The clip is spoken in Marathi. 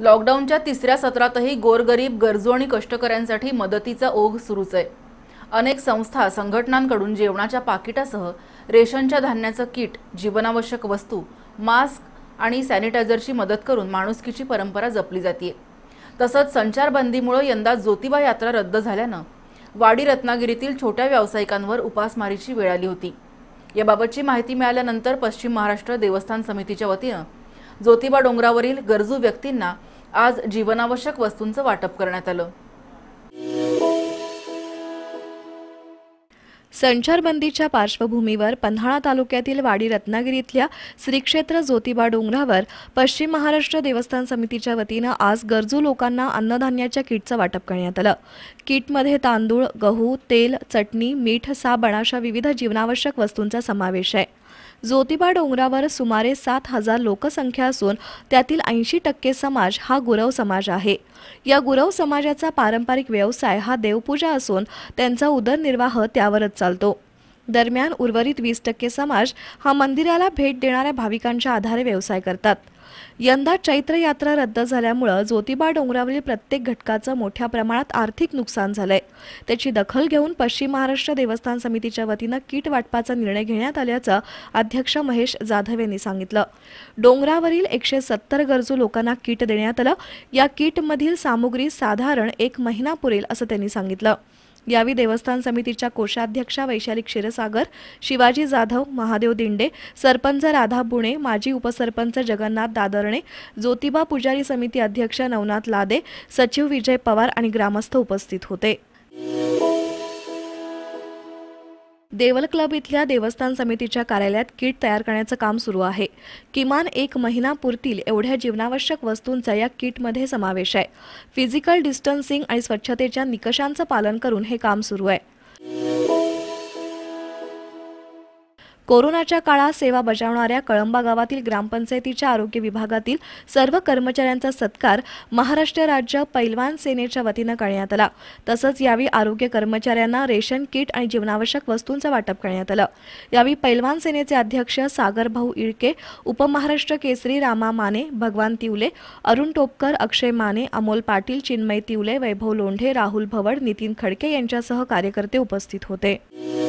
लॉकडाऊनच्या तिसऱ्या सत्रातही गोरगरीब गरजू आणि कष्टकऱ्यांसाठी मदतीचा ओघ सुरूच आहे अनेक संस्था संघटनांकडून जेवणाच्या पाकिटासह रेशनच्या धान्याचं किट जीवनावश्यक वस्तू मास्क आणि सॅनिटायझरची मदत करून माणुसकीची परंपरा जपली जाते तसंच संचारबंदीमुळे यंदा ज्योतिबा यात्रा रद्द झाल्यानं वाडी रत्नागिरीतील छोट्या व्यावसायिकांवर उपासमारीची वेळ आली होती याबाबतची माहिती मिळाल्यानंतर पश्चिम महाराष्ट्र देवस्थान समितीच्या वतीनं जोतिबा डोंगरावरील गरजू व्यक्तींना आज जीवनावश्यक वस्तूंचं वाटप करण्यात आलं संचारबंदीच्या पार्श्वभूमीवर पन्हाळा तालुक्यातील वाडी रत्नागिरीतल्या श्रीक्षेत्र ज्योतिबा डोंगरावर पश्चिम महाराष्ट्र देवस्थान समितीच्या वतीनं आज गरजू लोकांना अन्नधान्याच्या किटचं वाटप करण्यात आलं किटमध्ये तांदूळ गहू तेल चटणी मीठ साबण अशा विविध जीवनावश्यक वस्तूंचा समावेश आहे जोतिबा डोंगरावर सुमारे सात हजार लोकसंख्या असून त्यातील ऐंशी टक्के समाज हा गुरव समाज आहे या गुरव समाजाचा पारंपरिक व्यवसाय हा देवपूजा असून त्यांचा उदरनिर्वाह त्यावरच चालतो दरम्यान उर्वरित वीस टक्के समाज हा मंदिराला भेट देणाऱ्या भाविकांच्या आधारे व्यवसाय करतात यंदा चैत्र यात्रा रद्द झाल्यामुळं ज्योतिबा डोंगरावरील प्रत्येक घटकाचं मोठ्या प्रमाणात आर्थिक नुकसान झालंय त्याची दखल घेऊन पश्चिम महाराष्ट्र देवस्थान समितीच्या वतीनं किट वाटपाचा निर्णय घेण्यात आल्याचं अध्यक्ष महेश जाधव यांनी सांगितलं डोंगरावरील एकशे सत्तर गरजू लोकांना किट देण्यात आलं या किटमधील सामुग्री साधारण एक महिना पुरेल असं त्यांनी सांगितलं यावेळी देवस्थान समितीच्या कोषाध्यक्षा वैशाली क्षीरसागर शिवाजी जाधव महादेव दिंडे सरपंच राधा बुणे माजी उपसरपंच जगन्नाथ दादरणे ज्योतिबा पुजारी समिती अध्यक्ष नवनाथ लादे सचिव विजय पवार आणि ग्रामस्थ उपस्थित होते देवल क्लब इथल्या देवस्थान समितीच्या कार्यालयात किट तयार करण्याचं काम सुरू आहे किमान एक महिना पुरतील एवढ्या जीवनावश्यक वस्तूंचा या किटमध्ये समावेश आहे फिजिकल डिस्टन्सिंग आणि स्वच्छतेच्या निकषांचं पालन करून हे काम सुरू आहे कोरोनाच्या काळात सेवा बजावणाऱ्या कळंबा गावातील ग्रामपंचायतीच्या आरोग्य विभागातील सर्व कर्मचाऱ्यांचा सत्कार महाराष्ट्र राज्य पैलवान सेनेच्या वतीनं करण्यात आला तसंच यावेळी आरोग्य कर्मचाऱ्यांना रेशन किट आणि जीवनावश्यक वस्तूंचं वाटप करण्यात आलं यावेळी पैलवान सेनेचे अध्यक्ष सागर भाऊ इळके उपमहाराष्ट्र केसरी रामा माने भगवान तिवले अरुण टोपकर अक्षय माने अमोल पाटील चिन्मय तिवले वैभव लोंढे राहुल भवड नितीन खडके यांच्यासह कार्यकर्ते उपस्थित होते